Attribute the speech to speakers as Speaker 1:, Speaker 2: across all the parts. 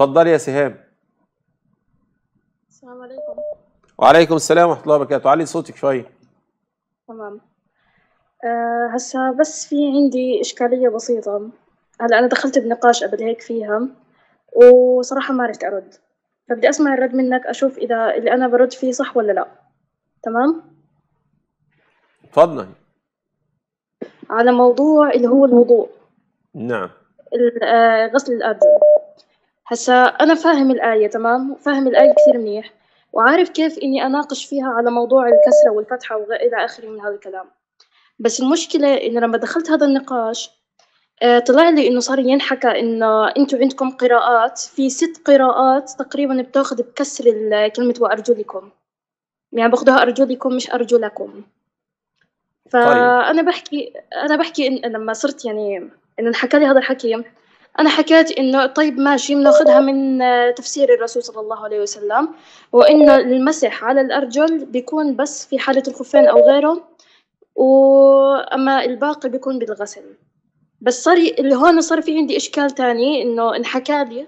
Speaker 1: اتفضل يا سهام
Speaker 2: السلام عليكم
Speaker 1: وعليكم السلام ورحمه الله وبركاته علي صوتك شويه
Speaker 2: تمام أه هسا بس في عندي اشكاليه بسيطه هلا انا دخلت بنقاش قبل هيك فيها وصراحه ما عرفت ارد فبدي اسمع الرد منك اشوف اذا اللي انا برد فيه صح ولا لا تمام تفضلي على موضوع اللي هو الوضوء نعم آه، غسل الارجل هسا أنا فاهم الآية تمام فاهم الآية كثير منيح وعارف كيف إني أناقش فيها على موضوع الكسرة والفتحة وإلى آخره من هذا الكلام بس المشكلة إنه لما دخلت هذا النقاش آه، طلع لي إنه صار ينحكى إنه أنتوا عندكم قراءات في ست قراءات تقريبا بتاخذ بكسر كلمة وأرجلكم يعني باخذها أرجلكم مش أرجلكم طيب. فأنا بحكي أنا بحكي إن لما صرت يعني إنه انحكى لي هذا الحكي أنا حكيت إنه طيب ماشي بناخذها من آه، تفسير الرسول صلى الله عليه وسلم وإنه المسح على الأرجل بيكون بس في حالة الخفين أو غيره وأما الباقي بيكون بالغسل بس صار اللي هون صار في عندي إشكال تاني إنه انحكى لي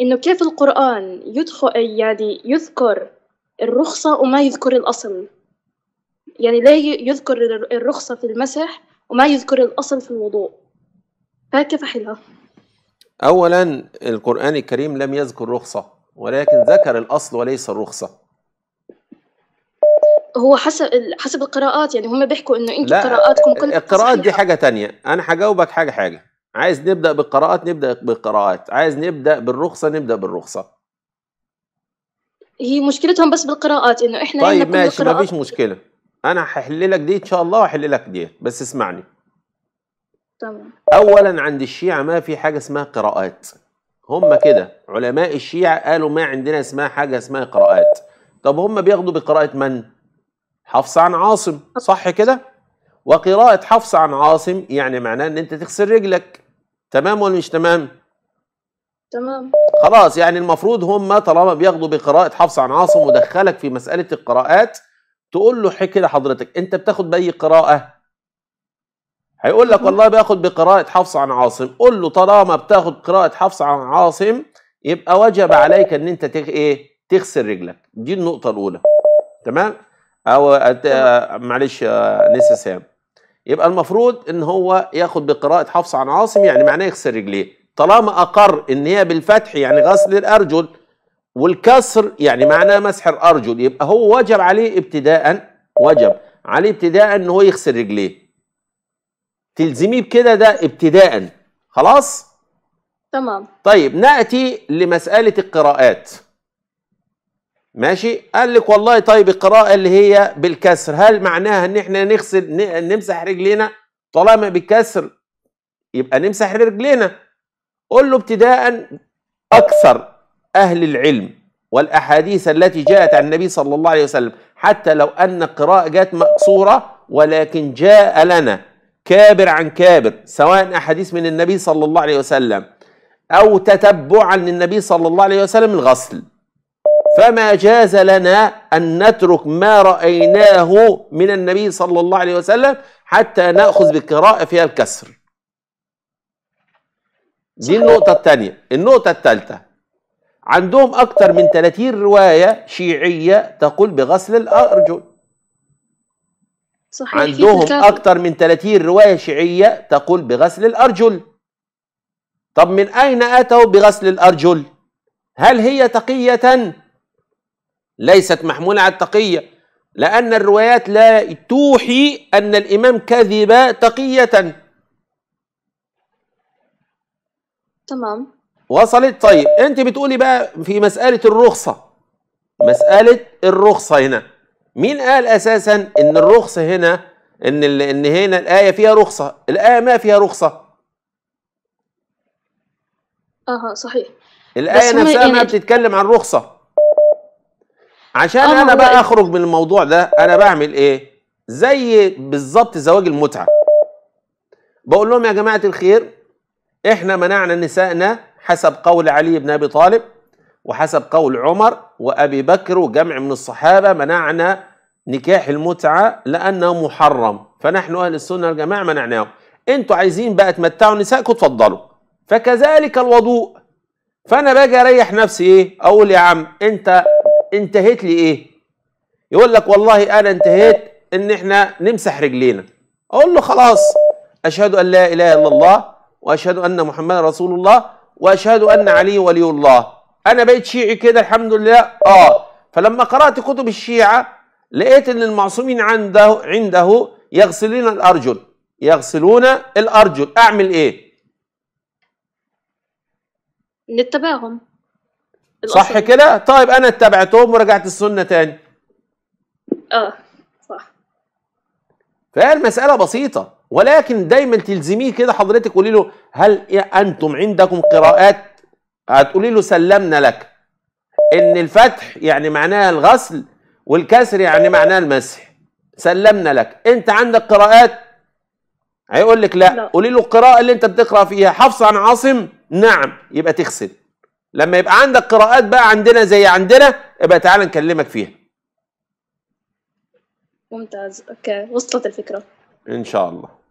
Speaker 2: إنه كيف القرآن يدخل يعني يذكر الرخصة وما يذكر الأصل يعني ليه يذكر الرخصة في المسح وما يذكر الأصل في الوضوء فكيف أحلها؟
Speaker 1: أولا القرآن الكريم لم يذكر رخصة ولكن ذكر الأصل وليس الرخصة
Speaker 2: هو حسب حسب القراءات يعني هم بيحكوا انه انتوا قراءاتكم كلها
Speaker 1: القراءات دي حاجه تانية انا هجاوبك حاجه حاجه عايز نبدا بالقراءات نبدا بالقراءات عايز نبدا بالرخصه نبدا بالرخصه
Speaker 2: هي مشكلتهم بس بالقراءات انه احنا طيب ماشي ما فيش
Speaker 1: مشكله انا هحل لك دي ان شاء الله هحل لك دي بس اسمعني تمام اولا عند الشيعة ما في حاجة اسمها قراءات هم كده علماء الشيعة قالوا ما عندنا اسمها حاجة اسمها قراءات طب هم بياخدوا بقراءة من؟ حفص عن عاصم صح كده؟ وقراءة حفص عن عاصم يعني معناه ان انت تغسل رجلك تمام ولا مش تمام؟ تمام خلاص يعني المفروض هم طالما بياخدوا بقراءة حفص عن عاصم ودخلك في مسألة القراءات تقول له حكي لحضرتك انت بتاخد بأي قراءة؟ هيقول لك والله باخد بقراءة حفص عن عاصم قول له طالما بتاخد قراءة حفص عن عاصم يبقى وجب عليك ان انت تغ... ايه تغسل رجلك دي النقطة الأولى تمام أو أت... آه، معلش نسى آه، سام يبقى المفروض ان هو ياخد بقراءة حفص عن عاصم يعني معناه يغسل رجليه طالما أقر ان هي بالفتح يعني غسل الأرجل والكسر يعني معناه مسح الأرجل يبقى هو وجب عليه ابتداء وجب عليه ابتداء ان هو يغسل رجليه تلزميه بكده ده ابتداء خلاص تمام طيب ناتي لمساله القراءات ماشي قال لك والله طيب القراءه اللي هي بالكسر هل معناها ان احنا نغسل نمسح رجلينا طالما بالكسر يبقى نمسح رجلينا قل له ابتداء اكثر اهل العلم والاحاديث التي جاءت عن النبي صلى الله عليه وسلم حتى لو ان القراءه جاءت مقصوره ولكن جاء لنا كابر عن كابر سواء أحاديث من النبي صلى الله عليه وسلم أو تتبعا للنبي صلى الله عليه وسلم الغسل فما جاز لنا أن نترك ما رأيناه من النبي صلى الله عليه وسلم حتى نأخذ بالقراءة فيها الكسر دي النقطة الثانية النقطة الثالثة عندهم أكثر من 30 رواية شيعية تقول بغسل الأرجل
Speaker 2: صحيح عندهم
Speaker 1: أكثر من 30 رواية شيعية تقول بغسل الأرجل طب من أين أتوا بغسل الأرجل؟ هل هي تقية؟ ليست محمولة على التقية لأن الروايات لا توحي أن الإمام كذب تقية تمام وصلت طيب أنت بتقولي بقى في مسألة الرخصة مسألة الرخصة هنا مين قال اساسا ان الرخص هنا ان ان هنا الايه فيها رخصه الايه ما فيها رخصه اها صحيح الايه نفسها يعني... ما بتتكلم عن رخصه عشان آه، انا بقى اخرج من الموضوع ده انا بعمل ايه زي بالظبط زواج المتعه بقول لهم يا جماعه الخير احنا منعنا نسائنا حسب قول علي بن ابي طالب وحسب قول عمر وأبي بكر وجمع من الصحابة منعنا نكاح المتعة لأنه محرم فنحن أهل السنة الجماعة منعناه أنتوا عايزين بقى تمتعوا نسائكم اتفضلوا فكذلك الوضوء فأنا باجي أريح نفسي إيه أقول يا عم أنت انتهيت لي إيه يقول لك والله أنا انتهيت إن إحنا نمسح رجلينا أقول له خلاص أشهد أن لا إله إلا الله وأشهد أن محمدا رسول الله وأشهد أن علي ولي الله انا بقيت شيعي كده الحمد لله اه فلما قرات كتب الشيعه لقيت ان المعصومين عنده عنده يغسلون الارجل يغسلون الارجل اعمل ايه
Speaker 2: نتبعهم صح
Speaker 1: كده طيب انا اتبعتهم ورجعت السنه تاني
Speaker 2: اه صح
Speaker 1: فهي المساله بسيطه ولكن دايما تلزميه كده حضرتك قولي له هل انتم عندكم قراءات هتقولي له سلمنا لك ان الفتح يعني معناها الغسل والكسر يعني معناها المسح سلمنا لك انت عندك قراءات هيقول لك لا, لا. قولي له القراءه اللي انت بتقرا فيها حفص عن عاصم نعم يبقى تغسل لما يبقى عندك قراءات بقى عندنا زي عندنا يبقى تعالى نكلمك فيها
Speaker 2: ممتاز اوكي وصلت الفكره
Speaker 1: ان شاء الله